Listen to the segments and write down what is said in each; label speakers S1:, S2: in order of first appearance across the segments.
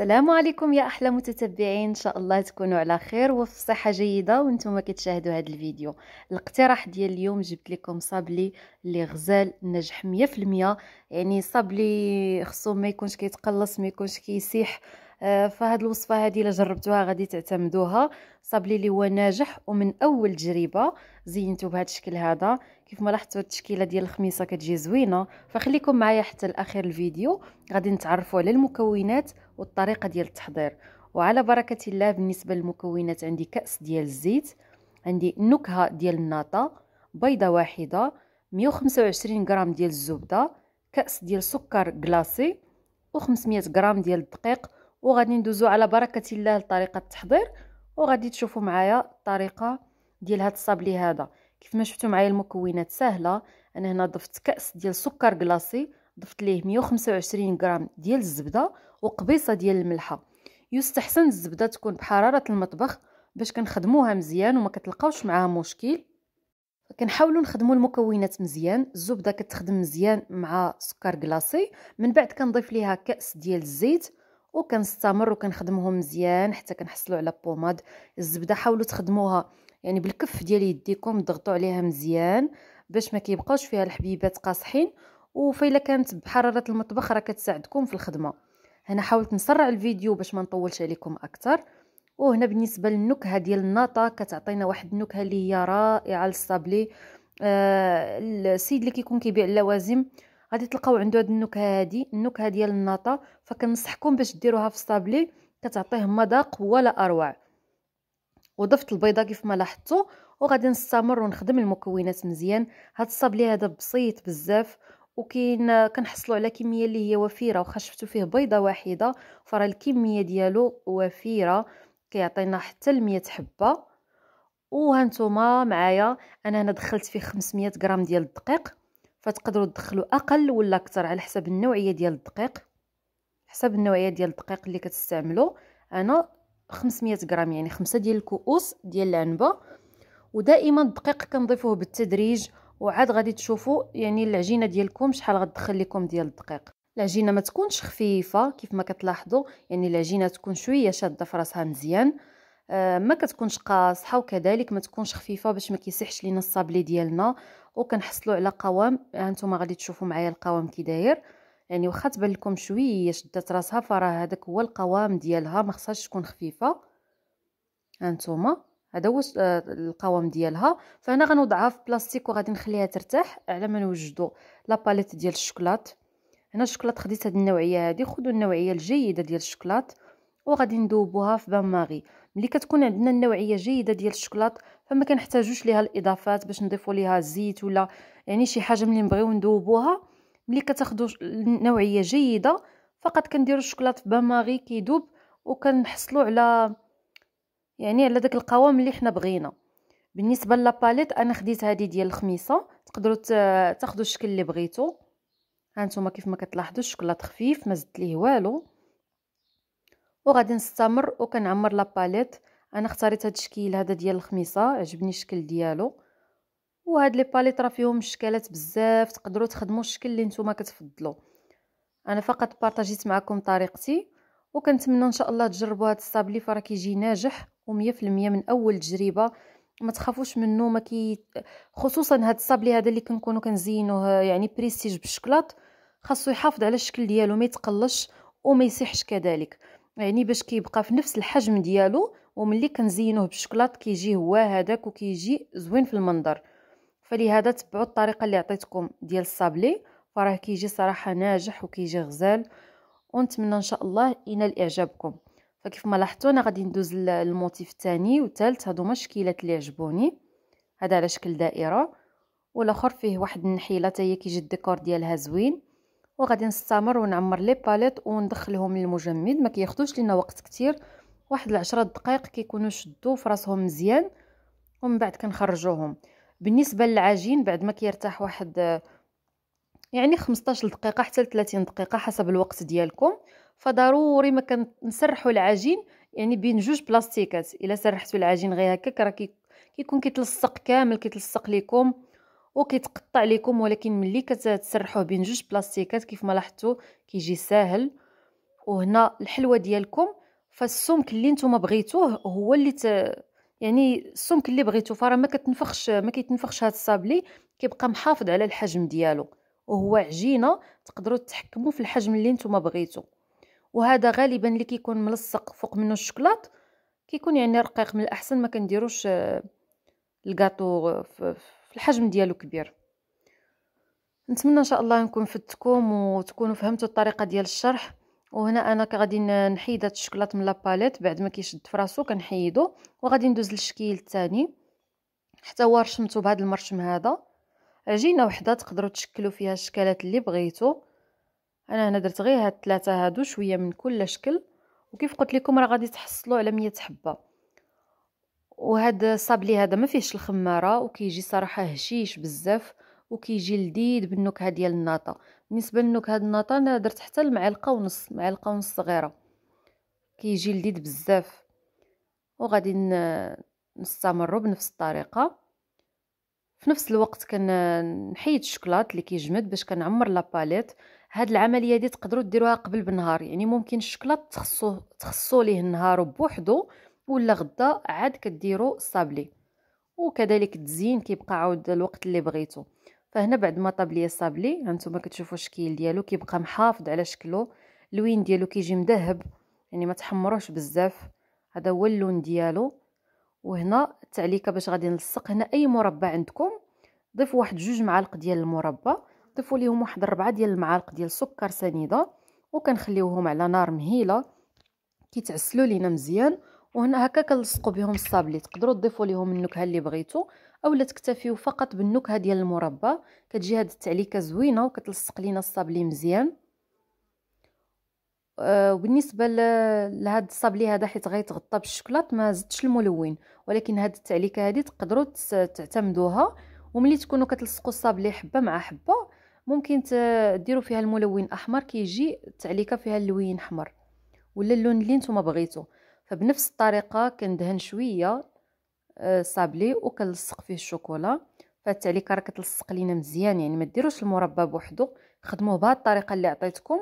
S1: السلام عليكم يا احلى متتبعين ان شاء الله تكونوا على خير وفي صحه جيده وانتم كتشاهدوا هذا الفيديو الاقتراح ديال اليوم جبت لكم صابلي اللي غزال نجح 100% يعني صابلي خصو ما يكونش كيتقلص ما يكونش كيسيح آه، فهاد الوصفه هذه الا جربتوها غادي تعتمدوها صابلي اللي هو ناجح ومن اول تجربه زينته بهذا الشكل هذا كيف ما لاحظتوا التشكيله ديال الخميسه كتجي زوينه فخليكم معايا حتى لاخر الفيديو غادي نتعرفوا على المكونات والطريقه ديال التحضير وعلى بركه الله بالنسبه للمكونات عندي كاس ديال الزيت عندي نكهه ديال الناطه بيضه واحده 125 غرام ديال الزبده كاس ديال سكر كلاصي و500 غرام ديال الدقيق وغادي ندوزو على بركه الله لطريقه التحضير وغادي تشوفوا معايا الطريقه ديال هاد الصابلي هذا كيف ما شفتوا معايا المكونات سهله انا هنا ضفت كاس ديال سكر كلاصي ضفت ليه 125 غرام ديال الزبده وقبيصه ديال الملحه يستحسن الزبده تكون بحراره المطبخ باش كنخدموها مزيان وما كتلقاوش معاها مشكل كنحاولوا نخدموا المكونات مزيان الزبده كتخدم مزيان مع سكر كلاصي من بعد كنضيف ليها كاس ديال الزيت وكنستمر وكنخدمهم مزيان حتى كنحصلوا على بوماد الزبده حاولوا تخدموها يعني بالكف ديال يديكم ضغطوا عليها مزيان باش ما كيبقاوش فيها الحبيبات قاصحين وفيلا كانت بحراره المطبخ راه كتساعدكم في الخدمه هنا حاولت نسرع الفيديو باش ما نطولش عليكم اكثر وهنا بالنسبه للنكهه ديال الناطه كتعطينا واحد النكهه اللي هي رائعه للصابلي آه السيد اللي كيكون كيبيع اللوازم غادي تلقاو عنده هذه النكهه هذه النكهه ديال الناطه فكنصحكم باش ديروها في الصابلي كتعطيه مذاق ولا اروع وضفت البيضه كيف ما لاحظتوا وغادي نستمر ونخدم المكونات مزيان هاد الصابلي هذا بسيط بزاف وكاين كنحصلوا على كميه اللي هي وفيره واخا شفتوا فيه بيضه واحده فراه الكميه ديالو وفيره كيعطينا حتى ل حبه وهانتوما معايا انا هنا دخلت فيه 500 غرام ديال الدقيق فتقدروا تدخلوا اقل ولا اكثر على حسب النوعيه ديال الدقيق حسب النوعيه ديال الدقيق اللي كتستعملوا انا 500 غرام يعني خمسة ديال الكؤوس ديال العنبه ودائما الدقيق كنضيفوه بالتدريج وعاد غادي تشوفوا يعني العجينه ديالكم شحال غتدخل لكم ديال الدقيق العجينه ما تكونش خفيفه كيف ما كتلاحظوا يعني العجينه تكون شويه شاده في راسها مزيان آه ما كتكونش قاصحه وكذلك ما تكونش خفيفه باش ما كيسحش لينا الصابلي ديالنا وكنحصلوا على قوام آه، هانتوما غادي تشوفوا معايا القوام كي داير يعني واخا تبان لكم شويه شدات راسها فراه هذاك هو القوام ديالها ما خصهاش تكون خفيفه هانتوما هذا هو آه، القوام ديالها فانا غنوضعها في بلاستيك وغادي نخليها ترتاح على ما لا باليت ديال الشوكولات هنا الشوكولات خديت هذه النوعيه هذه خذوا النوعيه الجيده ديال الشوكولات وغادي ندوبوها في بان ماغي ملي كتكون عندنا النوعيه جيده ديال الشوكولات فما كنحتاجوش ليها الاضافات باش نضيفوا ليها الزيت ولا يعني شي حاجه ملي نبغيو ندوبوها ملي كتاخذوا نوعيه جيده فقط كنديروا الشوكولات في باماغي كيذوب وكنحصلوا على يعني على داك القوام اللي حنا بغينا بالنسبه لاباليت انا خديت هذه ديال الخميسه تقدروا تاخذوا الشكل اللي بغيتو هانتوما كيف ما كتلاحظوا الشوكولات خفيف ما زدت ليه والو وغادي نستمر وكنعمر لاباليت انا اختاريت هذا الشكل هذا ديال الخميسه عجبني الشكل ديالو وهاد لي باليط راه فيهم الشكلات بزاف تقدروا تخدموا الشكل اللي نتوما كتفضلوا انا فقط بارطاجيت معكم طريقتي وكنتمنى ان شاء الله تجربوا هاد الصابلي فراه كيجي ناجح و100% من اول تجربه ما تخافوش منه ما كي خصوصا هاد الصابلي هذا اللي كنكونوا كنزينوه يعني بريستيج بالشكلاط خاصو يحافظ على الشكل ديالو ما يتقلش وما يسيحش كذلك يعني باش كيبقى في نفس الحجم ديالو وملي كنزينوه بالشكلاط كيجي هو هذاك وكيجي زوين في المنظر فلهذا تبعوا الطريقه اللي عطيتكم ديال الصابلي فراه كيجي صراحه ناجح وكيجي غزال ونتمنى ان شاء الله ينال اعجابكم فكيف ما لاحظتوا انا غادي ندوز للموتيف الثاني والثالث هادو هما الشكيلات اللي عجبوني هذا على شكل دائره والاخر فيه واحد النحيله حتى هي كيجي الديكور ديالها زوين وغادي نستمر ونعمر لي باليت وندخلهم للمجمد ما كياخذوش لينا وقت كتير واحد العشرة دقائق كيكونوا شدوا فراسهم مزيان ومن بعد كنخرجوهم بالنسبه للعجين بعد ما كيرتاح واحد يعني 15 دقيقه حتى 30 دقيقه حسب الوقت ديالكم فضروري ما كنسرحوا العجين يعني بين جوج بلاستيكات الا سرحتوا العجين غير هكاك راه كيكون كيتلصق كامل كيتلصق لكم وكيتقطع لكم ولكن ملي كتسرحوه بين جوج بلاستيكات كيف ما لاحظتوا كيجي ساهل وهنا الحلوه ديالكم فالسمك اللي نتوما بغيتوه هو اللي ت... يعني السمك اللي بغيتو فراه ما كتنفخش ما كيتنفخش هذا الصابلي كيبقى محافظ على الحجم ديالو وهو عجينه تقدروا تحكموا في الحجم اللي نتوما بغيتو وهذا غالبا اللي كيكون ملصق فوق منه الشكلاط كيكون يعني رقيق من الاحسن ما كنديروش آه، الكاطو في الحجم ديالو كبير نتمنى ان شاء الله نكون فدتكم وتكونوا فهمتوا الطريقه ديال الشرح وهنا انا غادي نحيد هاد الشكلاط من لاباليت بعد ما كيشد فراسو كنحيدو وغادي ندوز للشكيل الثاني حتى هو رشمتو بهاد المرشم هذا عجينه وحده تقدروا تشكلوا فيها الشكلات اللي بغيتو انا هنا درت غير هاد الثلاثه هادو شويه من كل شكل وكيف قلت لكم راه غادي تحصلوا على 100 حبه وهاد الصابلي هذا ما فيهش الخماره وكيجي صراحه هشيش بزاف وكيجي لذيذ بالنكهه ديال الناطا بالنسبه للنكهه الناطا انا درت حتى المعلقه ونص معلقه ونص صغيره كيجي لذيذ بزاف وغادي نستمروا بنفس الطريقه في نفس الوقت كنحيد الشكلاط اللي كيجمد باش كنعمر لاباليت هاد العمليه دي تقدروا ديروها قبل بنهار يعني ممكن الشكلاط تخصو تخصو ليه النهار بوحدو ولا غدا عاد كديروا الصابلي وكذلك التزيين كيبقى عاود الوقت اللي بغيتو فهنا بعد ما طاب ليا الصابلي هانتوما كتشوفوا الشكل ديالو كيبقى محافظ على شكله اللون ديالو كيجي مذهب يعني ما تحمروش بزاف هذا هو اللون ديالو وهنا التعليكه باش غادي نلصق هنا اي مربى عندكم ضيفوا واحد جوج معالق ديال المربى ضيفوا ليهم واحد ربعة ديال المعالق ديال سكر سنيده وكنخليوهم على نار مهيله كيتعسلوا لينا مزيان وهنا هكا كنلصقوا بهم الصابلي تقدروا تضيفوا ليهم النكهه اللي بغيتو اولا تكتفيو فقط بالنكهه ديال المربى كتجي هاد التعليكه زوينه وكتلصق لينا الصابلي مزيان آه، وبالنسبه لهاد الصابلي هذا حيت غيتغطى بالشكلاط ما زدتش الملون ولكن هاد التعليكه هذه تقدروا تعتمدوها وملي تكونوا كتلصقوا الصابلي حبه مع حبه ممكن تديروا فيها الملون احمر كيجي كي التعليكه فيها اللوين احمر ولا اللون اللي نتوما بغيتو فبنفس الطريقه كندهن شويه صابلي وكنلصق فيه الشوكولا فالتالي راه كتلصق لينا مزيان يعني ما ديروش المربى بوحدو خدموه بهذه الطريقه اللي عطيتكم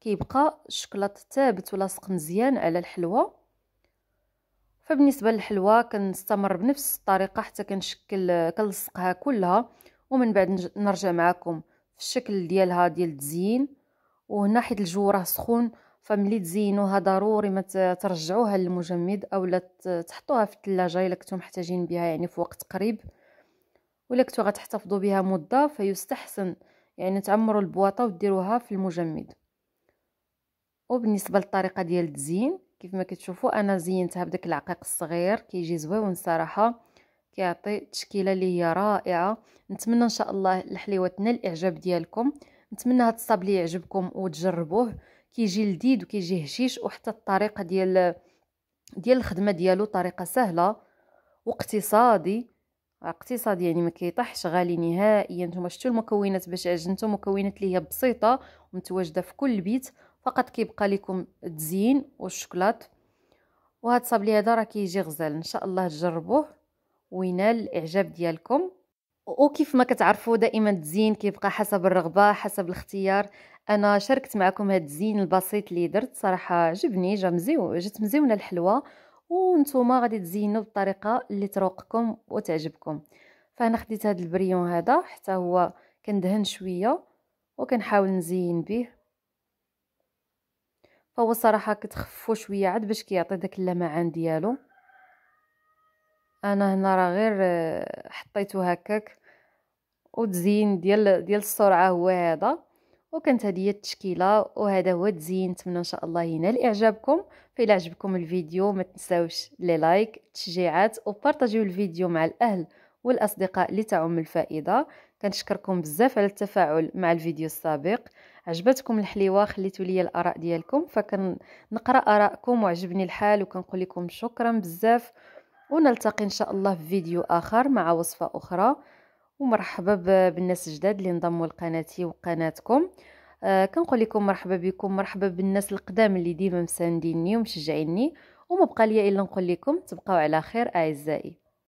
S1: كيبقى الشكلاط ثابت ولاصق مزيان على الحلوه فبالنسبه للحلوه كنستمر بنفس الطريقه حتى كنشكل كنلصقها كلها ومن بعد نرجع معكم في الشكل ديالها ديال التزيين وهنا حيت الجو راه سخون فملي تزينوها ضروري ما ترجعوها للمجمد اولا تحطوها في الثلاجه الا كنتو محتاجين بها يعني في وقت قريب ولا كنتو غتحتفظوا بها مده فيستحسن يعني تعمروا البواطه وديروها في المجمد وبالنسبه للطريقه ديال التزيين كيف ما كتشوفوا انا زينتها بداك العقيق الصغير كيجي زويون الصراحه كيعطي تشكيله اللي هي رائعه نتمنى ان شاء الله الحليوه تنال الاعجاب ديالكم نتمنى هاد الصاب لي يعجبكم وتجربوه كيجي لذيذ وكيجي هشيش وحتى الطريقه ديال ديال الخدمه ديالو طريقه سهله واقتصادي اقتصادي يعني ما كيطيحش غالي نهائيا نتوما شفتوا المكونات باش عجنتو مكونات اللي هي بسيطه ومتواجده في كل بيت فقط كيبقى لكم التزيين والشوكولات وهاد الصابلي هذا راه كيجي غزال ان شاء الله تجربوه وينال الاعجاب ديالكم وكيف ما كتعرفوا دائما التزيين كيبقى حسب الرغبه حسب الاختيار انا شاركت معكم هاد الزين البسيط اللي درت صراحه عجبني جا مزيو جات مزيونه الحلوه وانتم غادي تزينوا بالطريقه اللي تروقكم وتعجبكم فانا خديت هاد البريون هذا حتى هو كندهن شويه وكنحاول نزين به فهو صراحه كتخفوا شويه عاد باش كيعطي داك اللمعان ديالو انا هنا راه غير آه، حطيته هكاك وتزين ديال ديال السرعه هو هذا وكانت هذه التشكيله وهذا هو التزيين نتمنى ان شاء الله ينال اعجابكم فإلا عجبكم الفيديو ما تنساوش لي لايك تشجيعات وبارطاجيو الفيديو مع الاهل والاصدقاء لتعم الفائده كنشكركم بزاف على التفاعل مع الفيديو السابق عجبتكم الحليوه خليتوا لي الاراء ديالكم فكنقرا ارائكم وعجبني الحال وكنقول لكم شكرا بزاف ونلتقي ان شاء الله في فيديو اخر مع وصفه اخرى ومرحبا بالناس الجداد اللي انضموا لقناتي وقناتكم آه كنقول لكم مرحبا بكم مرحبا بالناس القدام اللي ديما مسانديني ومشجعيني وما بقى ليا الا نقول لكم تبقاو على خير اعزائي